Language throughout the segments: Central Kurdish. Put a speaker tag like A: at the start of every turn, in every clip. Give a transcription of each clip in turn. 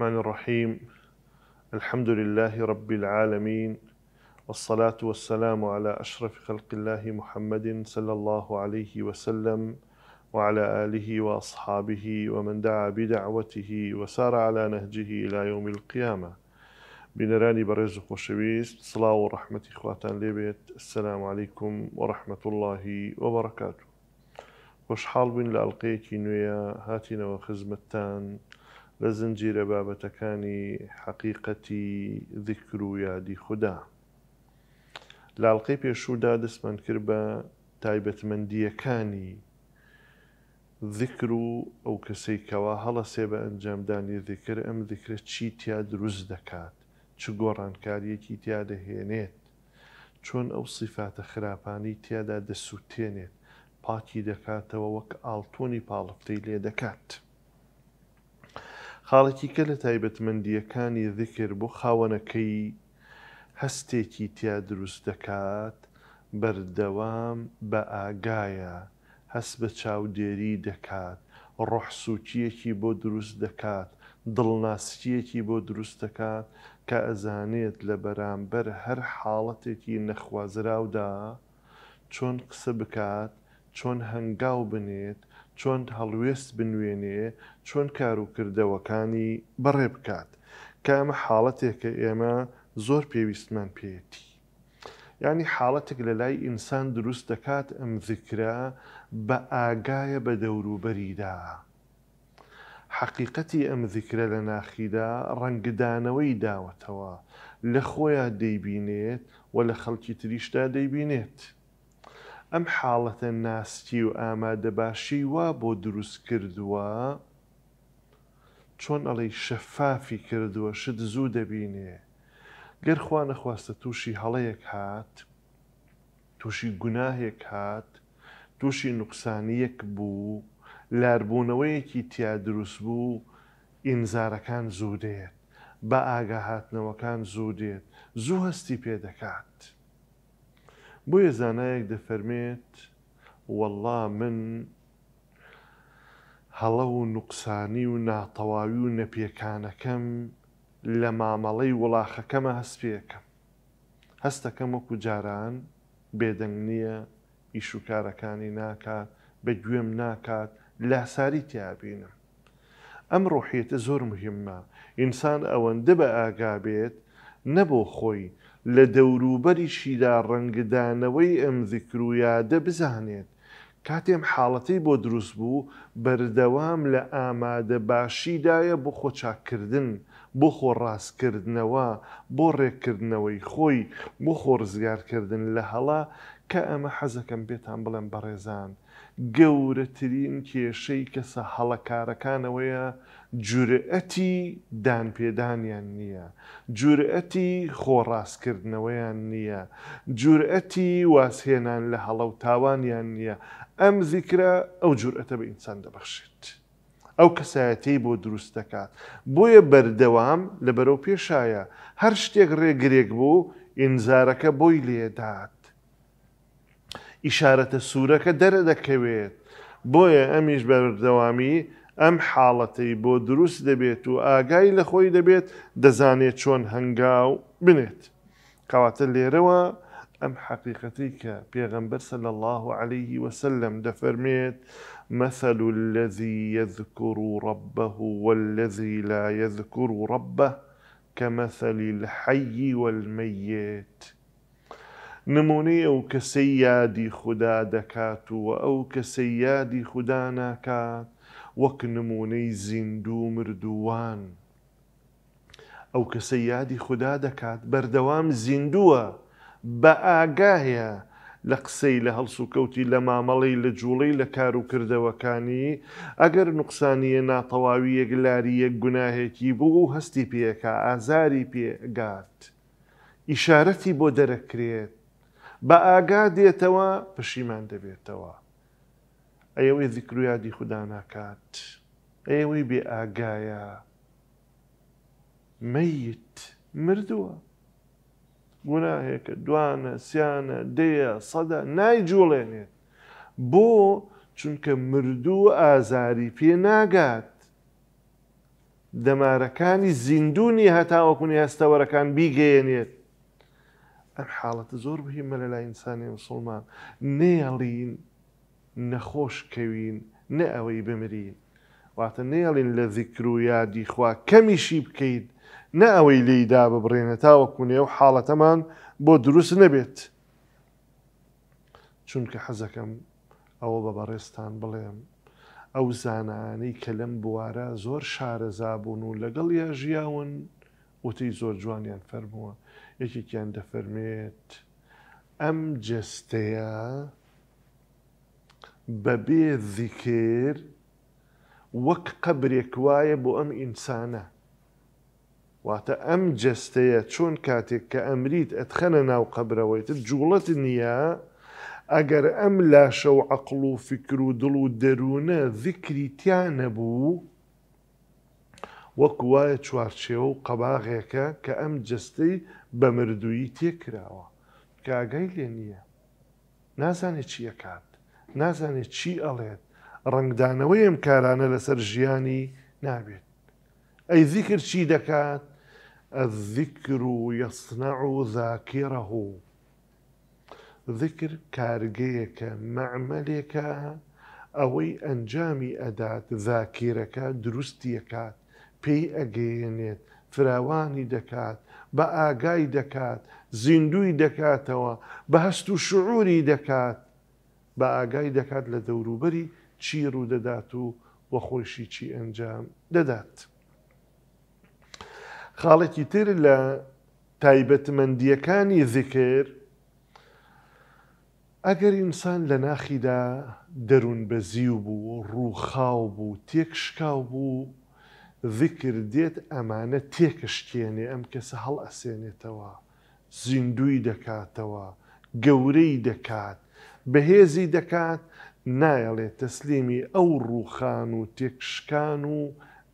A: الرحمن الرحيم الحمد لله رب العالمين والصلاة والسلام على أشرف خلق الله محمد صلى الله عليه وسلم وعلى آله وأصحابه ومن دعا بدعوته وسار على نهجه إلى يوم القيامة بنراني برزق وشبيس صلاة ورحمة إخواتان لبيت السلام عليكم ورحمة الله وبركاته وش حال بن لألقيك نويا هاتنا وخزمتان لە زنجیرە بابەتەکانی حەقیقەتی ذکر و یادی خوددا. لاڵقی پێشوودا دەستمان کرد بە تایبەتمەندیەکانی ذکر و ئەو کەسەی کەوا هەڵەسێ بە ئەنجامدانی ذکر ئەم ذکرە چی تیا دروست دەکات چ گۆڕانکاریەکی تیا دەهێنێت چۆن ئەو سیفاتە خراپانی تیادا دەسووتێنێت پاکی دەکاتەوە وەک ئاڵتۆنی پاڵفتەی لێ دەکات. خاڵێکی کە لە تایبەتمەندیەکانی ذکر بۆ خاوەنەکەی هەستێکی تیا دروست دەکات بەردەوام بە ئاگایە هەست بە چاودێری دەکات ڕۆحسوچیەکی بۆ دروست دەکات دڵناسیەکی بۆ دروست دەکات کە ئەزانێت لە بەرامبەر هەر حاڵەتێکی نەخوازراودا چۆن قسە بکات چۆن هەنگاو بنێت چۆن هەڵوێست بنوێنێ چۆن کاروکردەوەکانی بەڕێ بکات کە ئەمە حاڵەتێکە ئێمە زۆر پێویستمان پێێتی ینی حاڵەتێک لە لای ئینسان دروست دەکات ئەم ذکرا بە ئاگایە بە دەوروبەریدا. حقیقەتی ئەم ذیکرە لە ناخیدا ڕەنگدانەوەی داوەتەوە لە خۆیان دەیبینێت و لە خەڵکی تریشتا دەیبینێت. ئەم حاڵەتە ناستی و ئامادەباشی وا بۆ دروست کردووە چۆن ئەڵی شەفافی کردووە شت زوو دەبینێ گەرخوا نەخواستە تووشی هەڵەیەک هات تووشی گوناهێک هات تووشی نوقسانیەک بوو لاربوونەوەیەکی تیا دروست بوو ئینزارەکان زوو دێت بە ئاگاهاتنەوەکان زوو دێت زوو هەستی پێدەکات. بۆ یە زانایەک دەفەرمێت وەڵا من هەڵە و نوقسانی و ناتەواوی و نەپیەکانەکەم لە مامەڵەی وڵاخەکەمە هەستپێەکەم هەستەکەم وەکو جاران بێدەنگ نییە ئیشوکارەکانی ناکات بە گوێم ناکات لاساری تیابینم ئەم ڕۆحێتە زۆر مهمە ئینسان ئەوەندە بە ئاگابێت نەبۆ خۆی لە دەوروبەریشیدا ڕەنگدانەوەی ئەم ذیکرویادە بزانێت کاتێم حاڵەتی بۆ دروست بوو بەردەوام لە ئامادە باشیدایە بۆ خۆچاکردن بۆ خۆڕاستکردنەوە بۆ ڕێککردنەوەی خۆی بۆ خۆرزگارکردن لە هەڵا کە ئەمە حەزەکەم بێتان بڵێم بەڕێزان. گەورەترین کێشەی کەسە هەڵەکارەکانەوەیە جورئەتی دانپێدانیان نییە، جورئەتی خۆڕاستکردنەوەیان نییە، جورئەتی واسهێنان لە هەڵەو تاوانیان نییە، ئەم زیکرە ئەو جورئەتە بە ئینسان دەبەخشێت. ئەو کەسایەتی بۆ دروست دەکات بۆیە بەردەوام لە بەرەو پێشایە هەر شتێک ڕێگرێک بوو ئینزارەکە بۆی لێدات ئیشارەتە سوورەکە دەرە دەکەوێت بۆیە ئەمیش بەردەوامی ئەم حاڵەتەی بۆ دروست دەبێت و ئاگای لە خۆی دەبێت دەزانێت چۆن هەنگاو بنێت کەواتە لێرەوە ئەم حقیقەتی کە پێغەمبەر سە لە الله عليه وسلم دەفەرمێت مثل الذي يذكر ربه والذي لا يذكر ربه كمثل الحي والميت نمونەی ئەو کەسەی یادی خوددا دەکات و ئەو کەسەی یادی خوددا ناکات وەک نمونەی زیندوو مردووان. ئەو کەسە یادی خوددا دەکات بەردەوام زیندووە بە ئاگاهەیە لە قسەی لە هەڵس و کەوتی لە مامەڵی لە جوڵەی لە کار و کردەوەکانی ئەگەر نقصانیە ناتەواوی یەکلاریە گوناهێکی بوو و هەستی پێەکە ئازاری پێگات. ئیشارەتی بۆ دەرەکرێت بە ئاگا دێتەوە پشیمان دەبێتەوە ئەوەی ذیکرویادی خوددا ناکات ئێوەی بێ ئاگایە مەیت مردووە گوناهێکە دوانە سیانە دەیە سەدا نایجوڵێنێت بۆ چونکە مردوو ئازاری پێ ناگات دەمارەکانی زیندونی هەتاوەکونی هەستەوەرەکان بیگەێنێت ئەم حاڵەتە زۆر بهیممە لە لای ئینسانی مسلمان نێڵین نەخۆشکەوین نە ئەوەی بمرین واتە نێڵین لە ذیکر و یادی خوا کەمیشی بکەیت نە ئەوەی لەیدا ببڕێنە تاوەکو نێو حاڵەتەمان بۆ دروست نەبێت چونکە حەزەکەم ئەوە بە بەڕێستان بڵێم ئەو زانانەی کە لەم بوارە زۆر شارەزابوون و لەگەڵ یا ژیاون وتی زۆر جوانیان فەرمووە یەکێکیان دەفەرمێت ئەم جستەیە بەبێ ذیکر وەک قەبرێک وایە بۆ ئەم ئینسانە واتە ئەم جستەیە چۆن کاتێک کە ئەمریت ئەتخەنە ناو قەبرەوەیت جوڵەت نییە ئەگەر ئەم لاشە و عقل و فکر و دڵ و دەروونە ذیکریتیانە بوو، وەک وایە چوارچێوە و قەباغێکە کە ئەم جستەی بە مردووی تێکراوە کاگەی لێ نییە نازانێت چی ئەکات نازانێت چی ئەڵێت ڕنگدانەوەی ئەم کارانە لەسەر ژیانی نابێت ئەی زیکر چی دەکات ئەذیکر و یەسنە و زاکێرەه ذکر کارگەیەکە مەعملێکە ئەوەی ئەنجامی ئەدات زاکیرەکە دروستیەکات پێی ئەگەیەنێت فراوانی دەکات بە ئاگای دەکات زیندوی دەکاتەوە بە هەست و شعوری دەکات بە ئاگای دەکات لە دەوروبەری چی ڕوو دەدات و وە خۆشی چی ئەنجام دەدات. خاڵێکی تر لە تایبەتمەندیەکانی ذکر ئەگەر ئینسان لە ناخیدا دەروون بەزیو بوو ڕووخاو بوو تێکشکاو بوو ذکر دێت ئەمانە تێکشکێنێ ئەم کەسە هەڵ ئەسێنێتەوە زیندوی دەکاتەوە گەورەی دەکات بەهێزی دەکات نایەڵێت تەسلیمی ئەو ڕووخان و تێکشکان و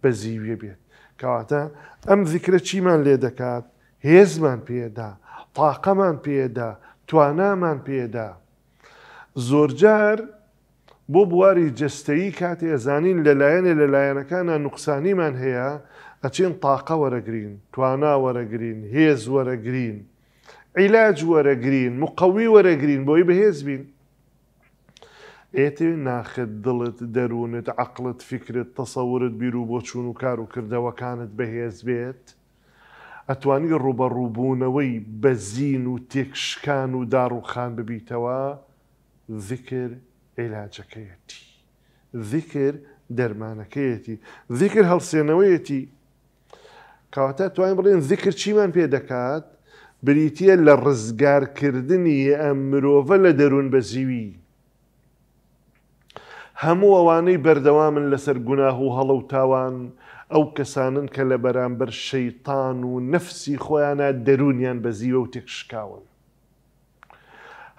A: بەزیوێ بێت کەواتە ئەم ذیکرە چیمان لێ دەکات هێزمان پێدا تاقەمان پێدا توانامان پێدا زۆرجار بۆ بواری جستایی کاتێ ئەزانین لەلایەنێ لەلایەنەکانە نوقسانیمان هەیە ئەچین تاقە وەرەگرین توانا وەرەگرین هێز وەرەگرین عیلاج وەرەگرین مقوی وەرەگرین بۆی بەهێز بین ئێتێ ناخت دڵت دەروونت عقلت فکرت تەسەورت بیر و بۆ چوون و کار و کردەوەکانت بەهێز بێت ئەتوانی ڕوبەڕووبوونەوەی بەزین و تێکشکان و داڕوخان ببیتەوە ذکر عیلاجەکەیەتی ذیکر دەرمانەکەیەتی ذیکر هەڵسێنەوەیەتی کەواتە توانین بڵێن ذیکر چیمان پێ دەکات بریتە لە ڕزگارکردنی ئەم مرۆڤە لە دەروون بە زیوی هەموو ئەوانەی بەردەوامن لەسەر گوناه و هەڵە و تاوان ئەو کەسانن کە لە بەرامبەر شەیتان و نەفسی خۆیانە دەرونیان بە زیوە و تێکشکاون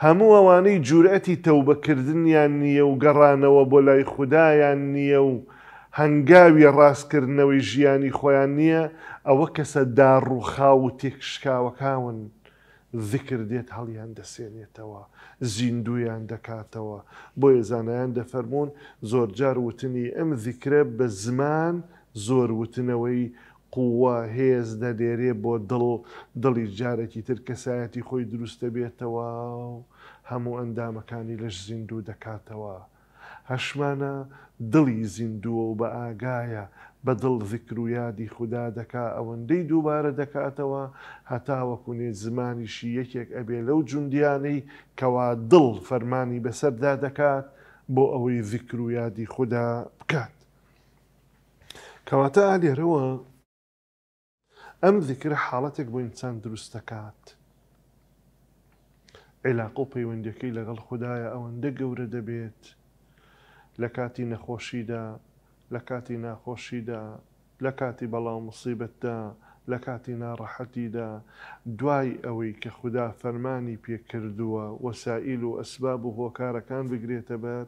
A: هەموو ئەوانەی جورئەتی تەوبەکردنیان نییە و گەڕانەوە بۆ لای خوددایان نییە و هەنگاوی ڕاستکردنەوەی ژیانی خۆیان نییە ئەوە کەسە داڕووخاو و تێکشکاوەکاون ذکر دێت هەڵیان دەسێنێتەوە زیندویان دەکاتەوە بۆ ێزانایان دەفەرمونون زۆرجار وتنی ئەم ذیکرە بە زمان زۆر وتنەوەی قووە هێز دەدێرێ بۆ دڵ دڵی جارێکی تر کەسایەتی خۆی دروستە بێتەوە هەموو ئەندامەکانی لەش زیندوو دەکاتەوە. هەشمانە دڵی زیندووە و بە ئاگایە بە دڵ ذکر و یادی خوددا دەکا ئەوەندەی دووبارە دەکاتەوە هەتاوەکوونێ زمانیشی یەکێک ئەبێ لەو جوندیانەی کەوا دڵ فەرمانی بەسەردا دەکات بۆ ئەوەی ذکر و یادی خوددا بکات. کەواتە لێرەوە ئەم ذکرە حاڵەتێک بۆ ئینسان دروستەکات. عێلاق و پەیوەندەکەی لەگەڵ خدایە ئەوەندە گەورە دەبێت لە کاتی نەخۆشیدا لە کاتی ناخۆشیدا لە کاتی بەڵاو مصیبەتدا لە کاتی ناڕەحەتیدا دوای ئەوەی کە خوددا فەرمانی پێکردووە وەسائیل و ئەسباب و هۆکارەکان بگرێتە بەر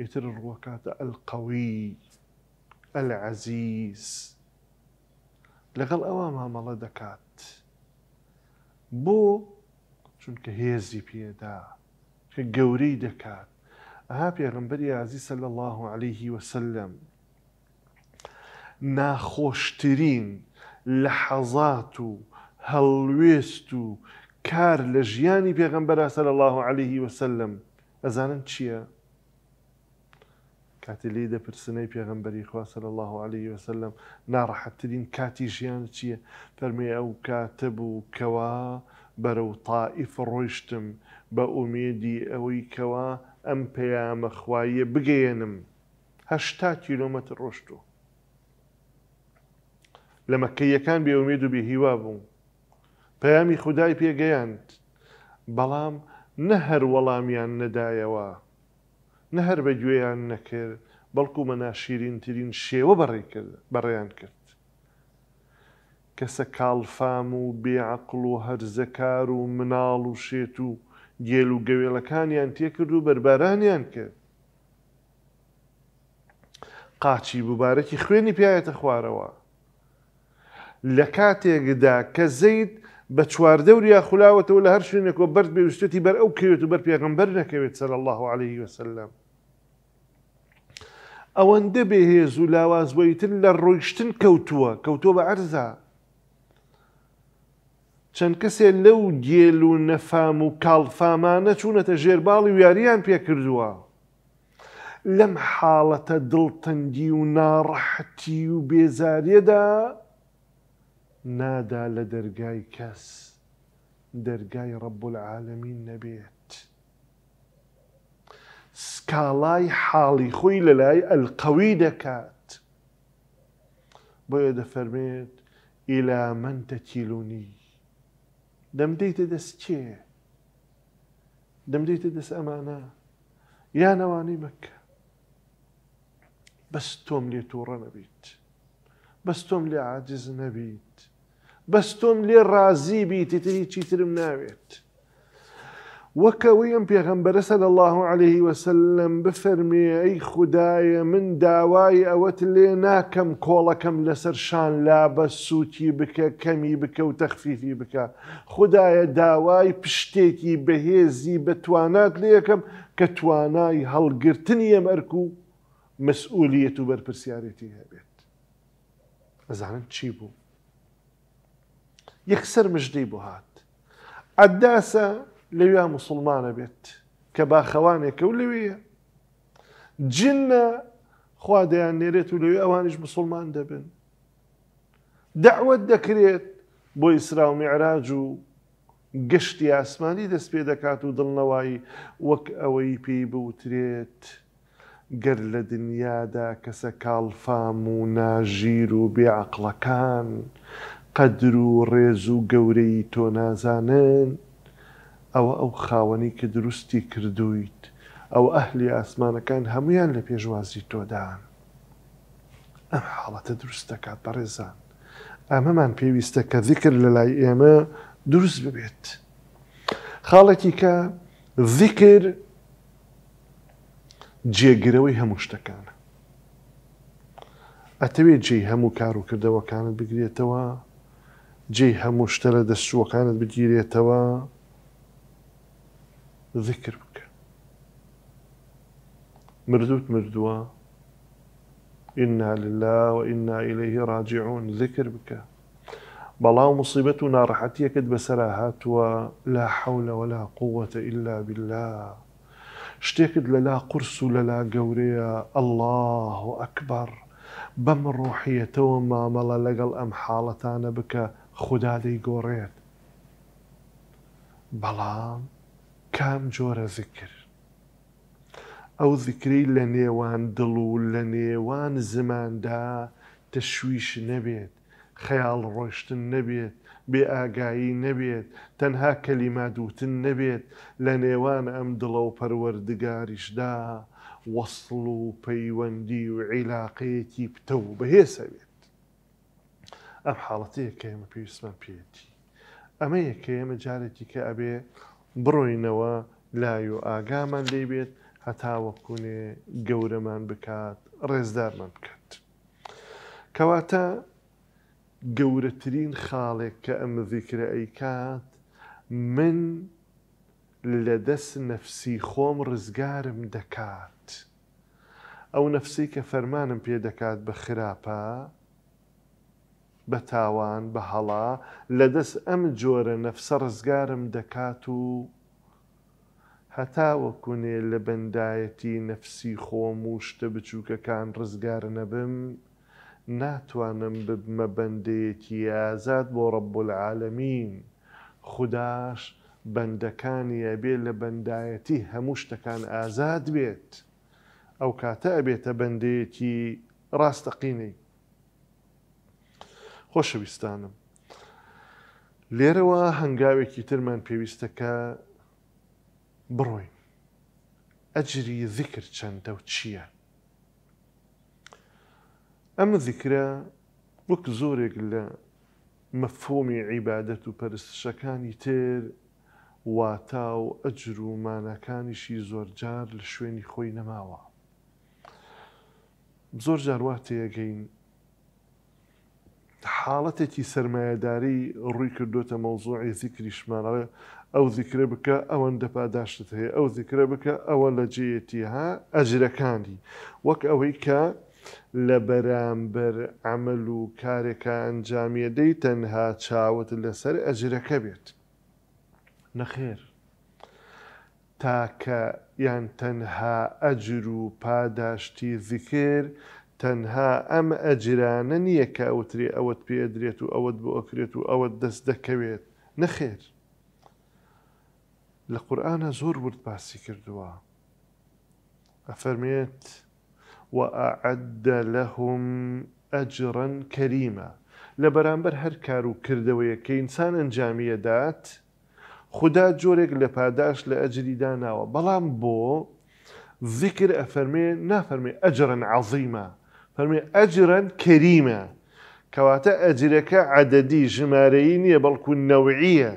A: ئیتر ڕووەکاتە ئەلقەوی ئەلعەزیز. لەگەڵ ئەوە مامەڵە دەکات بۆ چونکە هێزی پێدا کە گەورەی دەکات ئەها پێغمبەری ئازی سەل الله عليهلی وسلم ناخۆشترین لە حەزات و هەڵوێست و کار لە ژیانی پێغمبەر سەل الله عليه وسلم ئەزانن چییە؟ کاتی لی دەپرسنەی پێغمبەری خواسە الله عليه وسلم ناڕەحەتترین کاتی ژیان چییە فەرمی ئەو کاتە بوو کەوا بەرەو تائیف ڕۆیشتم بە ئومێدی ئەوەی کەوا ئەم پەیامەخواییە بگەێنم هەشتا کیلۆمەتر ڕۆشتوە لە مەکەیەکان بێومێد و بێهیوا بوون پەیامی خودای پێگەیاند بەڵام نە هەر وەڵامیان نەدایەوە نە هەر بە گوێیان نەکرد بەڵکو مە ناشیرینترین شێوە بەڕێیان کرد کەسە کاڵفام و بێعقل و هەرزەکار و مناڵ و شێت و گێل و گەوێڵەکانیان تێکرد و بەربارانیان کرد قاچی ببارەکی خوێنی پیاەتە خوارەوە لە کاتێکدا کە زەید بە چواردەوریا خولاوەتەوە لە هەر شوێنێکەوە بەرد بێوشتێتی بەر ئەو کەوێت و بەر پێغمبەر نەکەوێت سەر الله عليه وسلم ئەوەندە بێهێز و لاوازبیتن لە ڕۆیشتن کەوتووە کەوتۆ بە عەرزا چەند کەسێ لەو گێل و نەفام و کاڵفامانە چوونەتە ژێرباڵی یاریان پێکردووە لەم حاڵەتە دڵتەنگی و ناڕەحەتی و بێزاریەدا نادا لە دەرگای کەس دەرگای ڕەب العالمین نەبێت سکاڵای حاڵی خۆی لە لای ئەلقەوی دەکات بۆیە دەفەرمێت ئیلا من تەکیلونی دەمدەیتە دەست کێ دەمدەیتە دەست ئەمانە یان ئەوانەی مەکە بەس تۆم لێ تووڕە نەبیت بەس تۆم لێ عاجز نەبیت بەس تۆم لێ ڕازی بیتتری چیترم ناوێت. وەکەوەی ئەم پێغەمبەرە سەد الله عليه وسلم بفەرمێ ئەی خدایە من داوای ئەوەت لێ ناکەم کۆڵەکەم لەسەر شان لا بە سووتی بکە کەمی بکە و تەخفیفی بکە خدایە داوای پشتێکی بەهێزی بەتوانات لێەکەم کە توانای هەڵگرتنی ئەم ئەرک و مەسئولیت و بەرپرسیارەتی هەبێت ئەزانم چی بوو یەکسەر مژدەی بۆ هات ئەداسە لەویا مسلمانە بێت کە باخەوانێکە و لەوێە جنە خوا دەیان نێرێت و لەوێ ئەوانش مسلمان دەبن دعوت دەکرێت بۆ ئیسرا و میعراج و گەشتی ئاسمانی دەست پێ دەکات و دڵنەوەی وەک ئەوەی پێی بوترێت گەر لە دنیادا کەسە کاڵفام و ناژیر و بێعقلەکان قەدر و ڕێز و گەورەی تۆ نازانن ئەوە ئەو خاوەنی کە دروستی کردویت ئەو ئەهلی ئاسمانەکان هەمویان لە پێشوازی تۆدان ئەم حاڵەتە دروست دەکات بە ڕێزان ئەمەمان پێویستە کە ذیکر لە لای ئێمە دروست ببێت خاڵێکی کە ذیکر جێگرەوەی هەموو شتەکانە ئەتەوێت جێی هەموو کار و کردەوەکانت بگرێتەوە جي هەموو شتە لە دەستوەکانت توا ذكر بك مردوت مردوا إنا لله وإنا إليه راجعون ذكر بك بلا مصيبتنا مصیبەت كد ناڕەحەتیەکت توا لا حول ولا قوة إلا بالله اشتكد للا قرص للا لەلا الله أكبر ئەکبەر روحية ڕۆحیەتەوە ملا لقل أم حالتان بك خوددا دەیگۆڕێت بەڵام کام جۆرە زیکر ئەو زیکری لە نێوان دڵ و لە نێوان زماندا تەشویش نەبێت خەیاڵ ڕۆشتن نەبێت بێ ئاگایی نەبێت تەنها کەلیمادوتن نەبێت لە نێوان ئەم دڵە و پەروەردگاریشدا وەسڵ و پەیوەندی و عیلاقەیەکی پتە و بەهێسەوێت ئەم حاڵەتەیە کە ئێمە پێویستمان پێێتی ئەمە یەکە ئێمە جارێکی کە ئەبێ بڕۆینەوە لای و ئاگامان لێ بێت هەتاوەکوونێ گەورەمان بکات ڕێزدارمان بکات کەواتە گەورەترین خاڵێک کە ئەمە ذیکرە ئەیکات من لە دەست نەفسی خۆم ڕزگارم دەکات ئەو نەفسی کە فەرمانم پێ دەکات بە خراپە بە تاوان بە هەڵا لەدەست ئەم جۆرە نەفسە ڕزگارم دەکات و هەتا وەکوێ لە بەندایەتی نەفسی خۆم و شتە بچووکەکان ڕزگار نەبم ناتوانم ببمە بەندەیەکی ئازاد بۆ ڕەبولعاالەمین خداش بەندەکانی ئەبێ لە بەندایەتی هەموو شتەکان ئازاد بێت ئەو کاتە ئەبێتە بەندەیەکی ڕاستەقینەی خۆشەویستانم لێرەوە هەنگاوێکی ترمان پێویستەکە بڕۆین ئەجری ذیکر چەندە و چییە؟ ئەمە ذیکرە وەک زۆرێک لە مەفۆمی عیبادەت و پەرستشەکانی تر واتا و ئەجر و مانەکانیشی زۆرجار لە شوێنی خۆی نەماوە. زۆر جاروااتەیەگەین حاڵەتێکی سرمایهداری ڕووی کردوتە مەوزوعی زیکری شمانەوە ئەو زیکرێ بکە ئەوەندە پاداشت هەیە ئەو زیکرێ بکە ئەوە لە جێتی ها ئەجرەکانی وەک ئەوەی کە لە بەرامبەر ئەمەل و کارێکە ئەنجامیە دەی تەنها چاوت لەسەر ئەجرەکە بێت نەخێر تاکە یان تەنها ئەجر و پاداشتی زیکر، تەنها ئەم ئەجرانە نییە کە ئەوتری ئەوەت پێدرێت و ئەوەت بۆ ئەکرێت و ئەوەت دەست دەکەوێت نەخێر لە قورآە زۆر ورد باسی کردووە ئەفەرمێت وعددە لەهم ئەجرن کەریمە لە بەرامبەر هەر کار و کردەوەیە کە ئینسان ئەنجامیەدات خدا جۆرێک لە پاداش لە ئەجریدا ناوە بەڵام بۆ ذیکر ئەفەرمێ نافەرمێ ئەجرن عظیمە فەرمی ئەجرەن کەریمە کەواتە ئەجرەکە عەدەدی ژمارەی نییە بەڵکو نەوعیە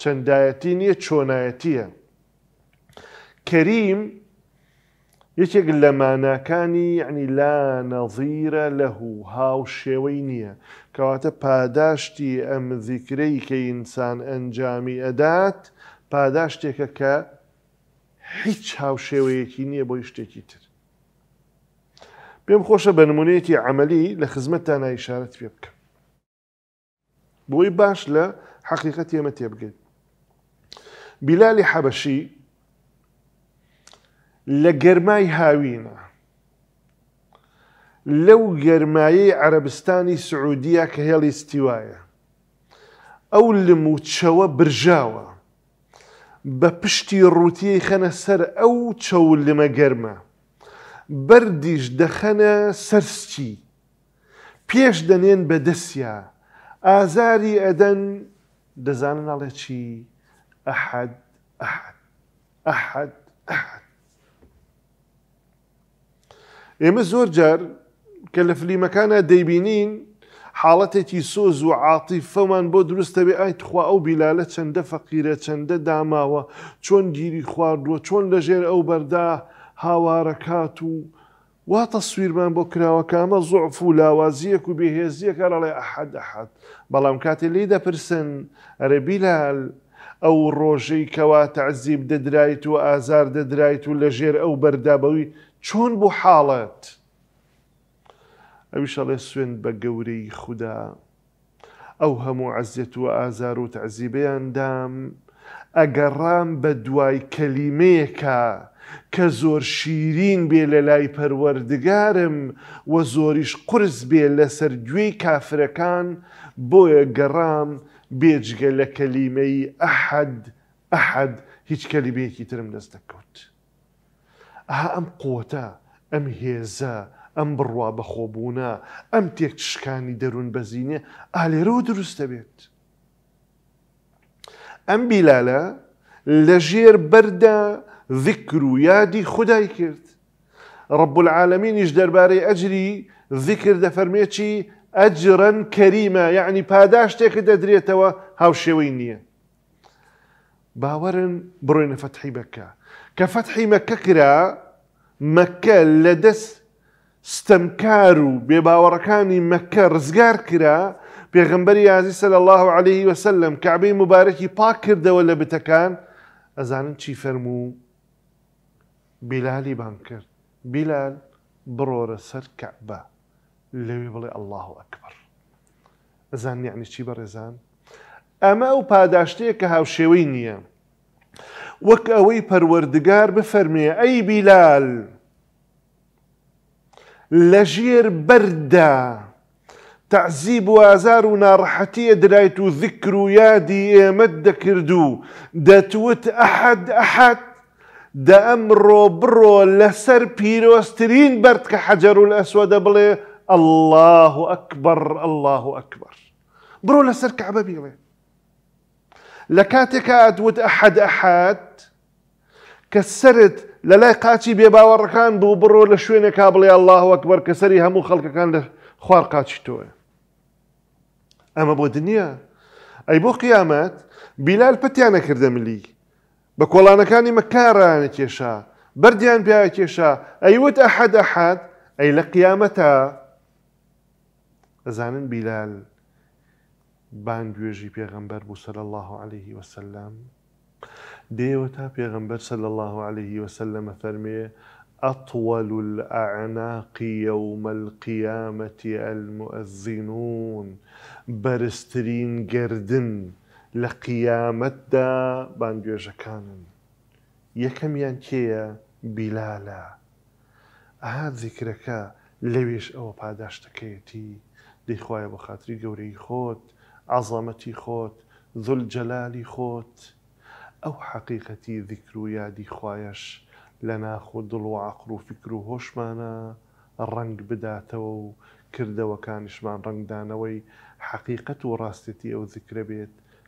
A: چەندایەتی نییە چۆنایەتیە کەریم یەکێک لە ماناکانی یعنی لا نەظیرە لەهوو هاو شێوەی نییە کەواتە پاداشتی ئەم زیکرەی کە ئینسان ئەنجامی ئەدات پاداشتێکە کە هیچ هاوشێوەیەکی نییە بۆی شتێکی تر پێم خۆشە بە نمونەیەکی عملی لە خزمەتتان ئایشارەت پێ بکە بۆی باش لە حقیقەت ئێمە تێبگەیت بیلالی حەبەشی لە گەرمای هاوینە لەو گەرمایی عەربستانی سعودیا کە هێڵی ستیوایە ئەو لموچەوە برژاوە بە پشتی ڕووتیەی خەنە سەر ئەو چەو لمە گەرمە بەردیش دەخەنە سەرچی پێش دەنێن بە دەسیا ئازاری ئەدەن دەزان ناڵێ چی ئەحد ئەحد ئەحد ئەحد ئێمە زۆر جار کە لە فلیمەکانە دەیبینین حاڵەتێکی سۆز و عاتیفەمان بۆ دروستەبێ ئایتخوا ئەو بیلالە چەندە فەقیرە چەندە داماوە چۆن گیری خواردووە چۆن لەژێر ئەو بەردا هاوارەکات و واتە سویرمان بۆ کراوە کامە زۆعف و لاوازیەک و بێهێزیەکە ڕڵێ ئەحد ئەحد بەڵام کاتی لی دەپرسن ئەرەبیلال ئەو ڕۆژەی کەوا تعزیب دەدرایت و ئازار دەدرایت و لە ژێر ئەو بەردابەوی چۆن بوو حاڵەت ئەویشەڵێ سوێن بە گەورەی خوددا ئەو هەموو عزیێت و ئازار و تعزیبیان دام ئەگەڕام بە دوای کەلیمەیەکە کە زۆر شیرین بێ لە لای پەروەردگارم و زۆریش قرس بێ لەسەر گوێی کافرەکان بۆیە گەڕام بێجگە لە کەلیمەی ئەحد ئەحد هیچ کەلیبێکی ترم دەست دەکەوت. ئەها ئەم قوتە ئەم هێزە ئەم بڕوا بەخۆبوونە ئەم تێکشکانی دەروون بەزینێ ئالێرەوە دروستە بێت. ئەم بیلالە لە ژێر بەردە، ذکر و یادی خدای کرد رب العالمینیش دەربارەی ئەجری ذکر دەفەرمێکی ئەجرەن کەریمە یعنی پاداشتێکە دەدرێتەوە هاوشێوەی نییە باوەرن بڕۆینە فەتحی بەکە کە فەتحی مەکە کرا مەکە لە دەست ستەمکار و بێباوەڕەکانی مەکە ڕزگار کرا پێغمبەری یازی سەل الله عليه وسلم کابەی مبارەکی پاک کردەوە لە بتەکان ئەزانن چی فەرموو بلالي بانكر بلال برور سر كعبة اللي بلي الله أكبر زان يعني شي برزان أما أو پاداشتەیە كهو هاوشێوەی وك وەک ئەوەی بفرمي أي بلال لجير بردا ژێر وازار ونارحتي درايتو ئازار يادي ناڕەحەتیە درایت دتوت أحد أحد ده امرو برو لسر بيروسترين برد كحجر الاسود بلي الله اكبر الله اكبر برو لسر كعبه بيلي لكاتك ادود احد احد كسرت للاي قاتشي بيبا وركان بو برو لشويني كابلي الله اكبر كسري همو خلق كان لخوار قاتشي توي اما بو دنيا اي بو قيامات بلال بتيانا كردم لي أنا کۆڵانەکانی مەکارانە کێشا بردیان بيا کێشا ئەیوت احد أحد ئەی لە قیامەتە ئەزانن بیلال بانگوێژی پێغەمبەر بوو سەر الله عليه وسلم ديوتا تا صلى الله عليه وسلم فرمي أطول الأعناق يوم القيامة المؤذنون برسترين جردن لە قیامەتدا بانگوێژەکانن یەکەمیان کێیە بیلالە ئاها زیکرەکە لەوێش ئەوە پاداشتەکەیەتی دەیخوایە بە خااتری گەورەی خۆت ئازامەتی خۆت زل جەلالی خۆت ئەو حەقیقەتی ذیکر و یادی خوایەش لە ناخۆ دڵ و عقر و فکر و هۆشمانە ڕنگ بداتەوە و کردەوەکانیشمان ڕنگدانەوەی حەقیقەت و ڕاستێتی ئەو ذکرە بێت